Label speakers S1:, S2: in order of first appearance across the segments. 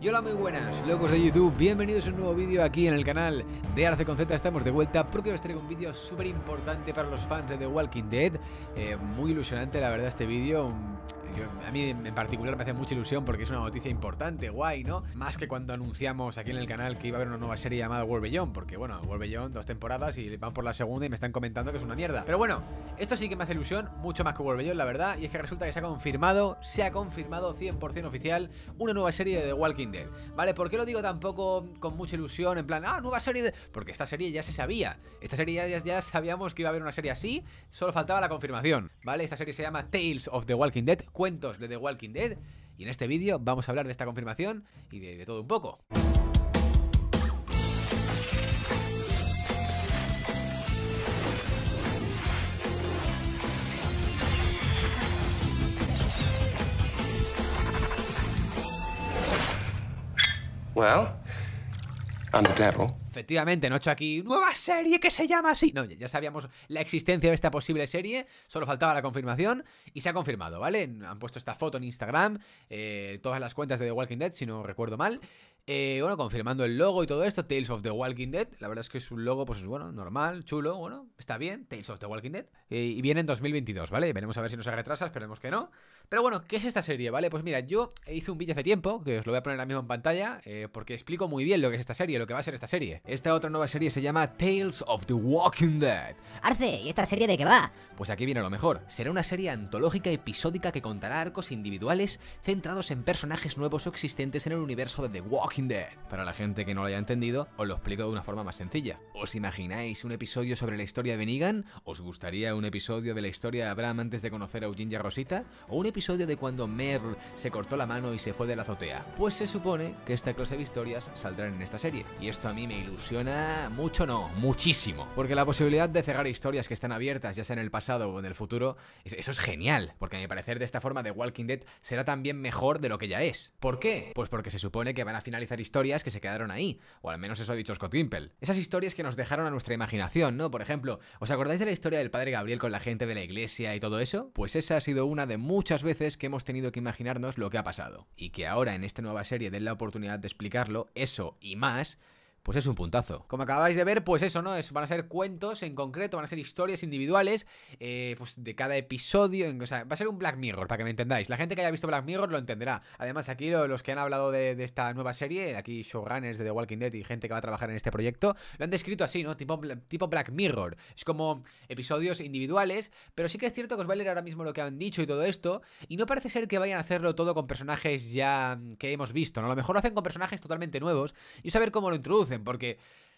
S1: Y hola muy buenas, locos de YouTube, bienvenidos a un nuevo vídeo aquí en el canal de Arce con Z, estamos de vuelta porque os traigo un vídeo súper importante para los fans de The Walking Dead, eh, muy ilusionante la verdad este vídeo, a mí en particular me hace mucha ilusión porque es una noticia importante, guay, ¿no? Más que cuando anunciamos aquí en el canal que iba a haber una nueva serie llamada World Beyond, porque bueno, World Beyond, dos temporadas y van por la segunda y me están comentando que es una mierda. Pero bueno, esto sí que me hace ilusión, mucho más que World Beyond, la verdad, y es que resulta que se ha confirmado, se ha confirmado 100% oficial una nueva serie de The Walking Dead, ¿vale? ¿Por qué lo digo tampoco con mucha ilusión, en plan, ah, nueva serie de... Porque esta serie ya se sabía, esta serie ya, ya sabíamos que iba a haber una serie así, solo faltaba la confirmación, ¿vale? Esta serie se llama Tales of the Walking Dead cuentos de The Walking Dead. Y en este vídeo vamos a hablar de esta confirmación y de, todo un poco. Well, I'm the devil. Efectivamente, no he hecho aquí nueva serie que se llama así. No, ya sabíamos la existencia de esta posible serie, solo faltaba la confirmación y se ha confirmado, ¿vale? Han puesto esta foto en Instagram, eh, todas las cuentas de The Walking Dead, si no recuerdo mal. Eh, bueno, confirmando el logo y todo esto, Tales of the Walking Dead. La verdad es que es un logo, pues bueno, normal, chulo, bueno, está bien, Tales of the Walking Dead. Eh, y viene en 2022, ¿vale? Veremos a ver si nos retrasa, esperemos que no. Pero bueno, ¿qué es esta serie? ¿Vale? Pues mira, yo hice un vídeo hace tiempo, que os lo voy a poner ahora mismo en pantalla, eh, porque explico muy bien lo que es esta serie, lo que va a ser esta serie. Esta otra nueva serie se llama Tales of the Walking Dead. Arce, ¿y esta serie de qué va? Pues aquí viene lo mejor. Será una serie antológica episódica que contará arcos individuales centrados en personajes nuevos o existentes en el universo de The Walking Dead. Para la gente que no lo haya entendido, os lo explico de una forma más sencilla. ¿Os imagináis un episodio sobre la historia de Negan? ¿Os gustaría un episodio de la historia de Abraham antes de conocer a Eugene Rosita? ¿O un episodio episodio de cuando Merle se cortó la mano y se fue de la azotea. Pues se supone que esta clase de historias saldrán en esta serie. Y esto a mí me ilusiona mucho, no, muchísimo. Porque la posibilidad de cerrar historias que están abiertas, ya sea en el pasado o en el futuro, eso es genial. Porque a mi parecer de esta forma The Walking Dead será también mejor de lo que ya es. ¿Por qué? Pues porque se supone que van a finalizar historias que se quedaron ahí. O al menos eso ha dicho Scott Gimple. Esas historias que nos dejaron a nuestra imaginación, ¿no? Por ejemplo, ¿os acordáis de la historia del padre Gabriel con la gente de la iglesia y todo eso? Pues esa ha sido una de muchas veces que hemos tenido que imaginarnos lo que ha pasado, y que ahora en esta nueva serie den la oportunidad de explicarlo, eso y más, pues es un puntazo. Como acabáis de ver, pues eso, ¿no? Es, van a ser cuentos en concreto, van a ser historias individuales, eh, pues de cada episodio. o sea, va a ser un Black Mirror, para que me entendáis. La gente que haya visto Black Mirror lo entenderá. Además, aquí los que han hablado de, esta nueva serie, aquí showrunners de The Walking Dead y gente que va a trabajar en este proyecto, lo han descrito así, ¿no? Tipo, tipo Black Mirror. Es como episodios individuales, pero sí que es cierto que os voy a leer ahora mismo lo que han dicho y todo esto, y no parece ser que vayan a hacerlo todo con personajes ya mm, que hemos visto, ¿no? A lo mejor lo hacen con personajes totalmente nuevos y saber cómo lo introducen porque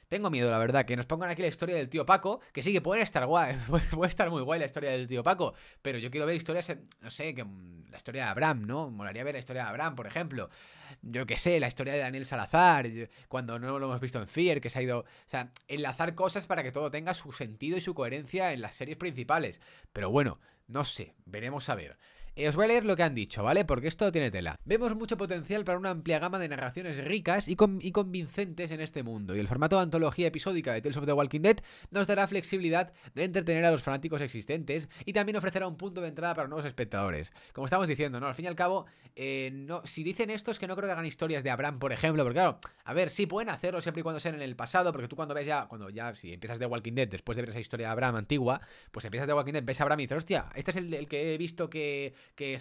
S1: tengo miedo, la verdad, que nos pongan aquí la historia del tío Paco, que sí que puede estar guay, puede estar muy guay la historia del tío Paco, pero yo quiero ver historias, no sé, que mm, la historia de Abraham, ¿no? Molaría ver la historia de Abraham, por ejemplo. Yo qué sé, la historia de Daniel Salazar, cuando no lo hemos visto en Fear, que se ha ido, o sea, enlazar cosas para que todo tenga su sentido y su coherencia en las series principales. Pero bueno, no sé, veremos a ver. Eh, os voy a leer lo que han dicho, ¿vale? Porque esto tiene tela. Vemos mucho potencial para una amplia gama de narraciones ricas y, y convincentes en este mundo, y el formato de antología episódica de Tales of the Walking Dead nos dará flexibilidad de entretener a los fanáticos existentes y también ofrecerá un punto de entrada para nuevos espectadores. Como estamos diciendo, ¿no? Al fin y al cabo, eh, no, si dicen esto es que no creo que hagan historias de Abraham, por ejemplo, porque claro, a ver, sí pueden hacerlo siempre y cuando sean en el pasado, porque tú cuando ves ya, cuando ya, si empiezas de Walking Dead después de ver esa historia de Abraham antigua, pues empiezas de Walking Dead, ves a Abraham y dices, hostia, este es el, que he visto que, que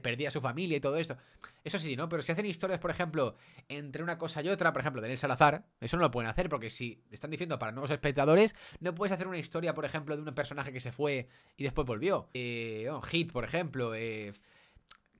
S1: perdía su familia y todo esto. Eso sí, ¿no? Pero si hacen historias, por ejemplo, entre una cosa y otra, por ejemplo, de Daniel Salazar, eso no lo pueden hacer porque si están diciendo para nuevos espectadores, no puedes hacer una historia, por ejemplo, de un personaje que se fue y después volvió. Eh, oh, Hit, por ejemplo. Eh,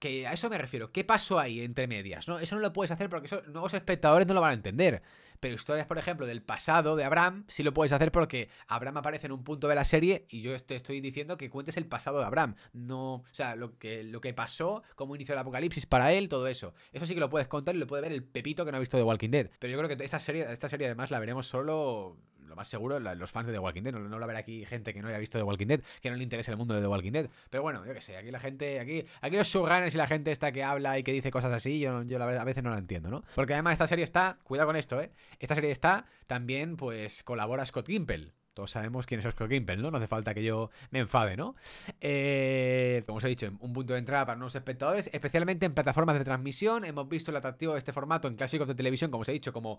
S1: que a eso me refiero. ¿Qué pasó ahí entre medias? ¿no? Eso no lo puedes hacer porque eso, nuevos espectadores no lo van a entender. Pero historias, por ejemplo, del pasado de Abraham, sí lo puedes hacer porque Abraham aparece en un punto de la serie y yo te estoy diciendo que cuentes el pasado de Abraham. No, o sea, lo que, lo que pasó, cómo inició el apocalipsis para él, todo eso. Eso sí que lo puedes contar y lo puede ver el pepito que no ha visto de Walking Dead. Pero yo creo que esta serie, esta serie además la veremos solo lo más seguro, los fans de The Walking Dead, no, va lo haber aquí gente que no haya visto The Walking Dead, que no le interese el mundo de The Walking Dead. Pero bueno, yo qué sé, aquí la gente, aquí, aquí los subganes y la gente esta que habla y que dice cosas así, yo, yo a veces no la entiendo, ¿no? Porque además esta serie está, cuidado con esto, ¿eh? Esta serie está, también pues colabora Scott Gimple sabemos quién es Oscar Gimple, ¿no? No hace falta que yo me enfade, ¿no? Eh, como os he dicho, un punto de entrada para nuevos espectadores, especialmente en plataformas de transmisión. Hemos visto el atractivo de este formato en clásicos de televisión, como os he dicho, como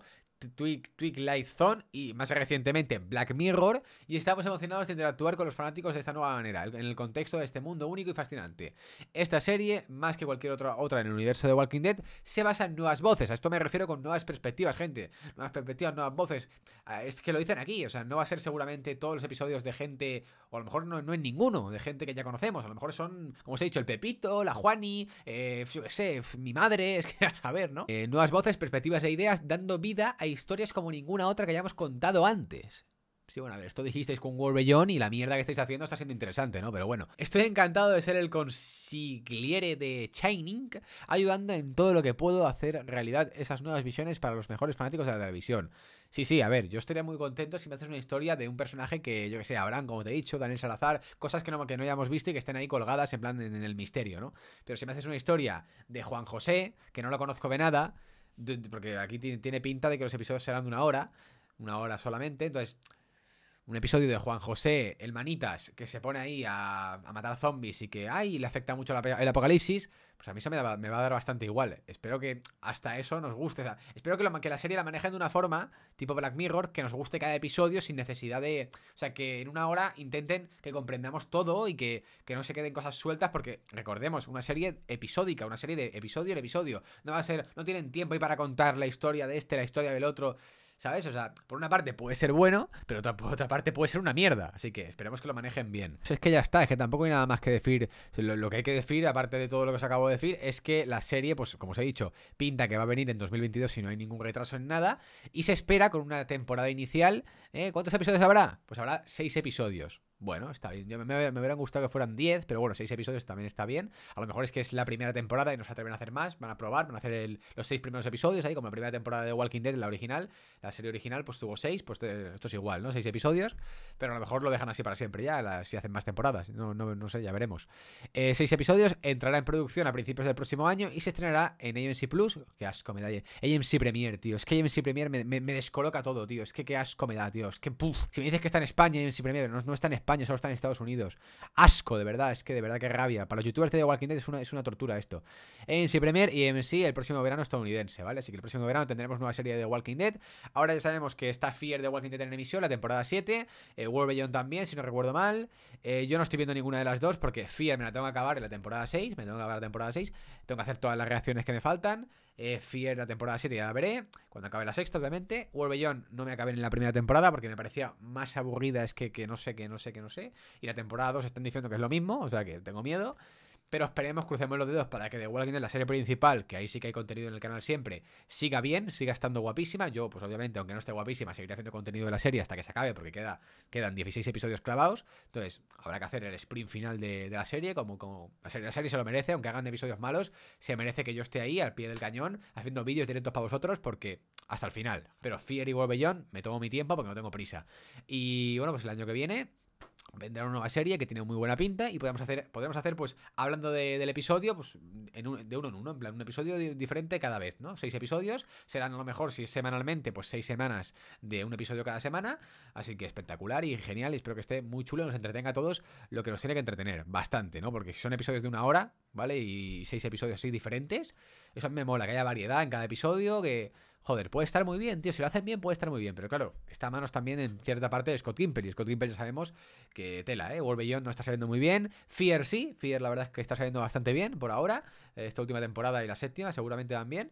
S1: Twig, Twig Light Zone y más recientemente Black Mirror. Y estamos emocionados de interactuar con los fanáticos de esta nueva manera, en el contexto de este mundo único y fascinante. Esta serie, más que cualquier otra, otra en el universo de Walking Dead, se basa en nuevas voces. A esto me refiero con nuevas perspectivas, gente. Nuevas perspectivas, nuevas voces. Ah, es que lo dicen aquí, o sea, no va a ser seguramente todos los episodios de gente, o a lo mejor no, no ninguno, de gente que ya conocemos. A lo mejor son, como os he dicho, el Pepito, la Juani, eh, yo qué sé, mi madre, es que a saber, ¿no? Eh, nuevas voces, perspectivas e ideas dando vida a historias como ninguna otra que hayamos contado antes. Sí, bueno, a ver, esto dijisteis con Wolverine y la mierda que estáis haciendo está siendo interesante, ¿no? Pero bueno, estoy encantado de ser el consigliere de Shining, ayudando en todo lo que puedo a hacer realidad esas nuevas visiones para los mejores fanáticos de la televisión. Sí, sí, a ver, yo estaría muy contento si me haces una historia de un personaje que, yo que sé, Abraham, como te he dicho, Daniel Salazar, cosas que no, que no hayamos visto y que estén ahí colgadas en plan en, el misterio, ¿no? Pero si me haces una historia de Juan José, que no lo conozco de nada, porque aquí tiene pinta de que los episodios serán de una hora, una hora solamente, entonces un episodio de Juan José, el manitas, que se pone ahí a, matar zombies y que, ay, le afecta mucho la, el apocalipsis, pues a mí eso me, me, va a dar bastante igual. Espero que hasta eso nos guste. espero que, lo, que la serie la manejen de una forma, tipo Black Mirror, que nos guste cada episodio sin necesidad de... O sea, que en una hora intenten que comprendamos todo y que, que no se queden cosas sueltas, porque recordemos, una serie episódica, una serie de episodio en episodio. No va a ser, no tienen tiempo ahí para contar la historia de este, la historia del otro. ¿Sabes? O sea, por una parte puede ser bueno, pero por otra parte puede ser una mierda. Así que esperemos que lo manejen bien. es que ya está, es que tampoco hay nada más que decir. Lo, que hay que decir, aparte de todo lo que os acabo de decir, es que la serie, pues como os he dicho, pinta que va a venir en 2022 si no hay ningún retraso en nada. Y se espera con una temporada inicial ¿Eh? ¿Cuántos episodios habrá? Pues habrá seis episodios. Bueno, está bien. Yo me, hubieran gustado que fueran 10, pero bueno, seis episodios también está bien. A lo mejor es que es la primera temporada y no se atreven a hacer más. Van a probar, van a hacer los seis primeros episodios ahí, como la primera temporada de Walking Dead, la original. La serie original, pues tuvo seis, pues eh, esto es igual, ¿no? Seis episodios, pero a lo mejor lo dejan así para siempre ya, si hacen más temporadas. No, no, sé, ya veremos. Eh, seis episodios, entrará en producción a principios del próximo año y se estrenará en AMC Plus. Qué asco me AMC Premier, tío. Es que AMC Premier me, descoloca todo, tío. Es que qué asco tío que puff. Si me dices que está en España y en Premier, no, no está en España, solo está en Estados Unidos. Asco, de verdad, es que de verdad que rabia. Para los youtubers de Walking Dead es una, tortura esto. En Premier y en el próximo verano estadounidense, ¿vale? Así que el próximo verano tendremos nueva serie de Walking Dead. Ahora ya sabemos que está Fear de Walking Dead en emisión, la temporada 7. Eh, también, si no recuerdo mal. Eh, yo no estoy viendo ninguna de las dos porque Fear me la tengo que acabar en la temporada 6. Me tengo que acabar la temporada 6. Tengo que hacer todas las reacciones que me faltan. Eh, la temporada 7 ya la veré, cuando acabe la sexta, obviamente. Beyond no me acabé en la primera temporada porque me parecía más aburrida, es que, que no sé, que no sé, que no sé. Y la temporada 2 están diciendo que es lo mismo, o sea que tengo miedo. Pero esperemos, crucemos los dedos para que The Walking Dead, la serie principal, que ahí sí que hay contenido en el canal siempre, siga bien, siga estando guapísima. Yo, pues obviamente, aunque no esté guapísima, seguiré haciendo contenido de la serie hasta que se acabe, porque queda, quedan 16 episodios clavados. Entonces, habrá que hacer el sprint final de, la serie, como, como la, serie, se lo merece, aunque hagan episodios malos, se merece que yo esté ahí al pie del cañón, haciendo vídeos directos para vosotros, porque hasta el final. Pero Fear y Wolverine, me tomo mi tiempo porque no tengo prisa. Y bueno, pues el año que viene vendrá una nueva serie que tiene muy buena pinta y podemos hacer, podemos hacer pues, hablando del episodio, pues, en de uno en uno, en plan, un episodio diferente cada vez, ¿no? Seis episodios, serán a lo mejor, si es semanalmente, pues seis semanas de un episodio cada semana, así que espectacular y genial, y espero que esté muy chulo, y nos entretenga a todos lo que nos tiene que entretener, bastante, ¿no? Porque si son episodios de una hora, ¿vale? Y seis episodios así diferentes, eso me mola, que haya variedad en cada episodio, que joder, puede estar muy bien, tío. Si lo hacen bien, puede estar muy bien. Pero claro, está a manos también en cierta parte de Scott Gimple. Y Scott Gimple ya sabemos que tela, ¿eh? World no está saliendo muy bien. Fear sí, Fear la verdad es que está saliendo bastante bien por ahora. Esta última temporada y la séptima seguramente van bien.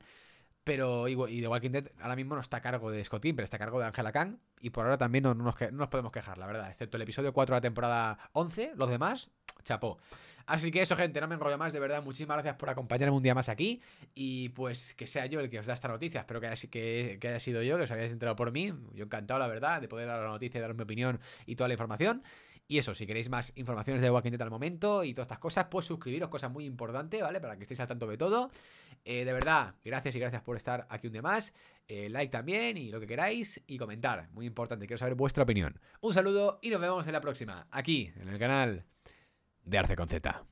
S1: Pero, igual y The Walking ahora mismo no está a cargo de Scott pero está a cargo de Angela Kang. Y por ahora también no, nos, no nos podemos quejar, la verdad. Excepto el episodio 4 de la temporada 11, los demás, chapó. Así que eso, gente, no me enrollo más. De verdad, muchísimas gracias por acompañarme un día más aquí. Y pues que sea yo el que os da esta noticia. Espero que haya, sido yo, que os hayáis entrado por mí. Yo encantado, la verdad, de poder dar la noticia y dar mi opinión y toda la información. Y eso, si queréis más informaciones de Walking Dead al momento y todas estas cosas, pues suscribiros, cosa muy importante, ¿vale? Para que estéis al tanto de todo. Eh, de verdad, gracias y gracias por estar aquí un día más. Eh, like también y lo que queráis. Y comentar, muy importante, quiero saber vuestra opinión. Un saludo y nos vemos en la próxima, aquí, en el canal de Arce con Z.